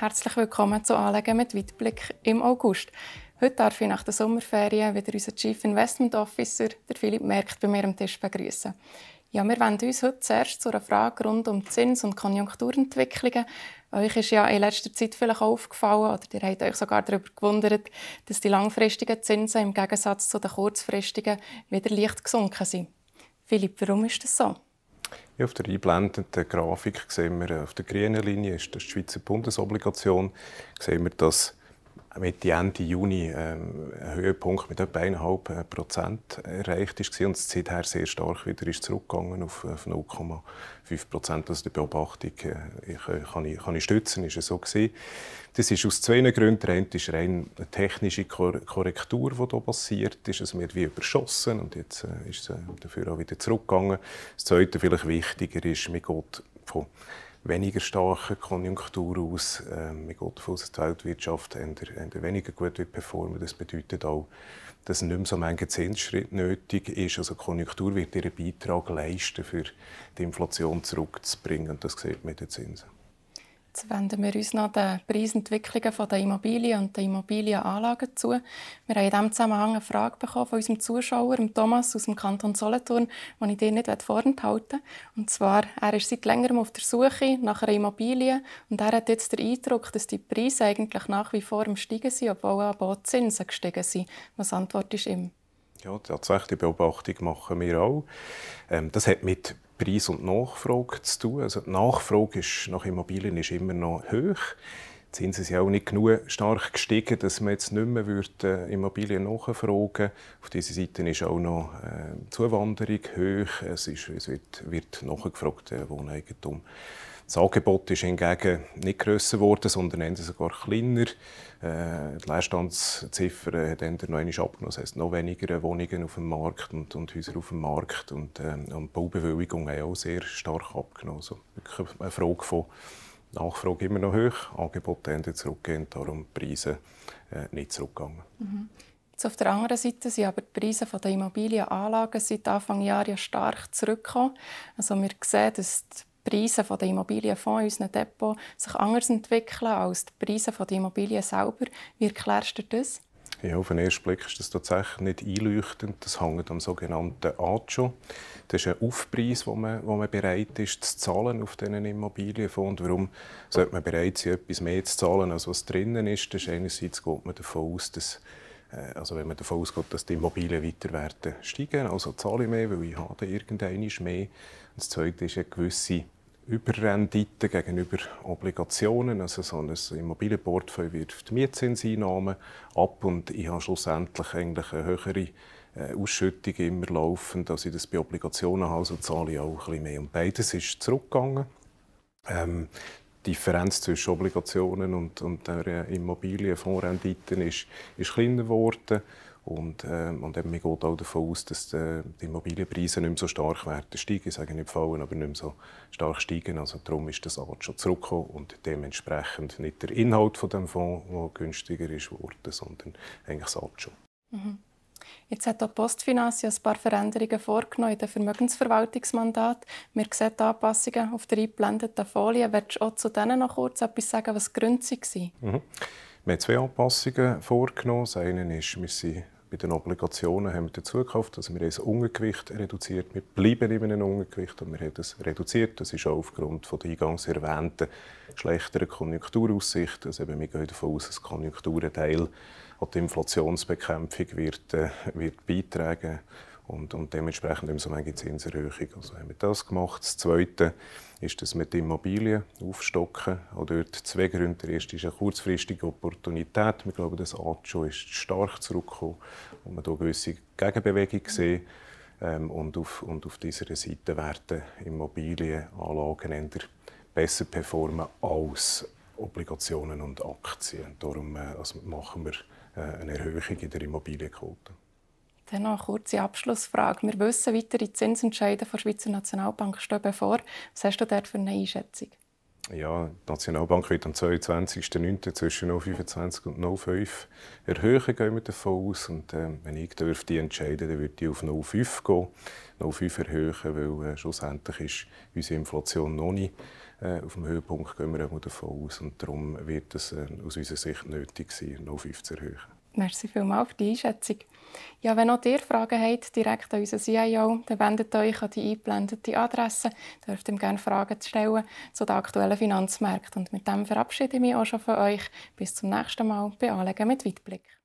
Herzlich willkommen zu Anlegen mit Weitblick im August. Heute darf ich nach der Sommerferien wieder unseren Chief Investment Officer, der Philipp Merkt, bei mir am Tisch begrüßen. Ja, wir wollen uns heute zuerst zu einer Frage rund um Zins- und Konjunkturentwicklungen. Euch ist ja in letzter Zeit vielleicht aufgefallen, oder ihr habt euch sogar darüber gewundert, dass die langfristigen Zinsen im Gegensatz zu den kurzfristigen wieder leicht gesunken sind. Philipp, warum ist das so? Ja, auf der einblendenden Grafik sehen wir, äh, auf der grünen Linie ist das die Schweizer Bundesobligation, sehen wir, dass Mitte, Ende Juni ähm, ein Höhepunkt mit etwa 1,5 äh, Prozent erreicht ist und seither sehr stark wieder ist zurückgegangen auf, 0,5 Prozent. Also die Beobachtung äh, äh, kann, ich, kann ich stützen, ist so gewesen. Das ist aus zwei Gründen. Der eine ist rein eine technische Korrektur, die hier passiert ist. Es also wird wie überschossen und jetzt äh, ist es dafür auch wieder zurückgegangen. Das zweite, vielleicht wichtiger, ist, mir geht von weniger starken Konjunktur aus. Ähm, man geht davon aus, dass die Weltwirtschaft eher, weniger gut wird performen. Das bedeutet auch, dass nicht mehr so ein Zinsschritt nötig ist. Also die Konjunktur wird ihren Beitrag leisten, für die Inflation zurückzubringen. Und das sieht man in den Zinsen. Jetzt wenden wir uns noch den Preisentwicklungen der Immobilien und der Immobilienanlagen zu. Wir haben in diesem Zusammenhang eine Frage bekommen von unserem Zuschauer, Thomas aus dem Kanton Solothurn, die ich dir nicht vorenthalten will. Und zwar, er ist seit längerem auf der Suche nach einer Immobilie und er hat jetzt den Eindruck, dass die Preise eigentlich nach wie vor im Steigen sind, obwohl auch die Zinsen gestiegen sind. Was antwortest du ihm? Ja, tatsächlich, die Beobachtung machen wir auch. Ähm, das hat mit Preis und Nachfrage zu tun. Also die Nachfrage ist nach Immobilien ist immer noch hoch. Die Zinsen sind auch nicht genug stark gestiegen, dass man jetzt nicht mehr würde, äh, Immobilien nachfragen würde. Auf dieser Seite ist auch noch äh, Zuwanderung hoch. Es, ist, es wird, wird nachgefragt, äh, Wohneigentum. Das Angebot ist hingegen nicht grösser geworden, sondern eher sogar kleiner. Äh, die Leerstandsziffer hat eher noch einmal abgenommen. Das heisst, noch weniger Wohnungen auf dem Markt und, und Häuser auf dem Markt. Und, ähm, und Baubewilligungen haben auch sehr stark abgenommen. Also wirklich eine Frage von Nachfrage immer noch hoch, Angebot eher zurückgehend, darum die Preise äh, nicht zurückgegangen. Mhm. Jetzt auf der anderen Seite sind aber die Preise der Immobilienanlagen seit Anfang Jahr ja stark zurückgekommen. Also wir sehen, dass die Preise der Immobilienfonds in unserem Depot sich anders entwickeln als die Preise der Immobilien selber. Wie erklärst du das? Ja, auf den ersten Blick ist das tatsächlich nicht einleuchtend. Das hängt am sogenannten ACO. Das ist ein Aufpreis, den man, den man bereit ist zu zahlen auf diesen Immobilienfonds. Und warum sollte man bereit sein, etwas mehr zu zahlen, als was drinnen ist? Das ist einerseits geht man davon aus, dass äh, also wenn man davon ausgeht, dass die Immobilien Immobilienweiterwerte steigen, also zahle ich mehr, weil ich habe irgendeine mehr. Und das Zweite ist eine gewisse Überrendite gegenüber Obligationen. Also so ein Immobilienportfolio wirft Mietzinseinnahmen ab und ich habe schlussendlich eigentlich eine höhere äh, Ausschüttung immer laufend, als ich das bei Obligationen habe, also zahle ich auch ein bisschen mehr. Und beides ist zurückgegangen. Ähm, Differenz zwischen Obligationen und, und der äh, Immobilienfondsrenditen ist, ist kleiner geworden. Und, äh, und man geht auch davon aus, dass die, äh, die Immobilienpreise nicht mehr so stark werden steigen. Ich sage nicht fallen, aber nicht mehr so stark steigen. Also darum ist das Art schon zurückgekommen und dementsprechend nicht der Inhalt von dem Fonds, der günstiger ist worden, sondern eigentlich das Art schon. Mhm. Jetzt hat auch Postfinanz ein paar Veränderungen vorgenommen in den Vermögensverwaltungsmandat. Wir sehen die Anpassungen auf der eingeblendeten Folie. Willst du auch zu denen noch kurz etwas sagen, was die Gründe waren? Mhm. Wir haben zwei Anpassungen vorgenommen. Das eine ist, wir sind bei den Obligationen haben wir dazu gekauft, also wir haben das Ungewicht reduziert. Wir bleiben in einem Ungewicht und wir haben es reduziert. Das ist auch aufgrund der eingangs erwähnten schlechteren Konjunkturaussicht. Also eben, wir gehen davon aus, dass das Konjunkturenteil an die Inflationsbekämpfung wird, äh, wird beitragen und, und dementsprechend umso so gibt es Zinserhöhung. Also haben wir das gemacht. Das Zweite ist das mit Immobilien aufstocken. Auch dort zwei Gründe. Der erste ist eine kurzfristige Opportunität. Wir glauben, das Ancho ist stark zurückgekommen und man hier gewisse Gegenbewegung sehen. Ähm, und, auf, und auf dieser Seite werden Immobilienanlagen besser performen als Obligationen und Aktien. Darum äh, also machen wir äh, eine Erhöhung in der Immobilienquote. Dann noch eine kurze Abschlussfrage. Wir wissen, weitere Zinsentscheide der Schweizer Nationalbank stehen bevor. Was hast du dort für eine Einschätzung? ja, die Nationalbank wird am 22.09. zwischen 0,25 und 0,5 erhöhen, gehen wir davon aus. Und äh, wenn ich die entscheiden, dann würde ich auf 0,5 gehen, 0,5 erhöhen, weil äh, schlussendlich ist unsere Inflation noch nicht äh, auf dem Höhepunkt, gehen wir davon aus. Und darum wird es äh, aus unserer Sicht nötig sein, 0,5 zu erhöhen. Merci vielmals für die Einschätzung. Ja, wenn auch ihr Fragen habt, direkt an unseren CIO, dann wendet euch an die eingeblendete Adresse, dürft ihm gerne Fragen stellen zu den aktuellen Finanzmärkten. Und mit dem verabschiede ich mich auch schon von euch. Bis zum nächsten Mal bei Anlegen mit Weitblick.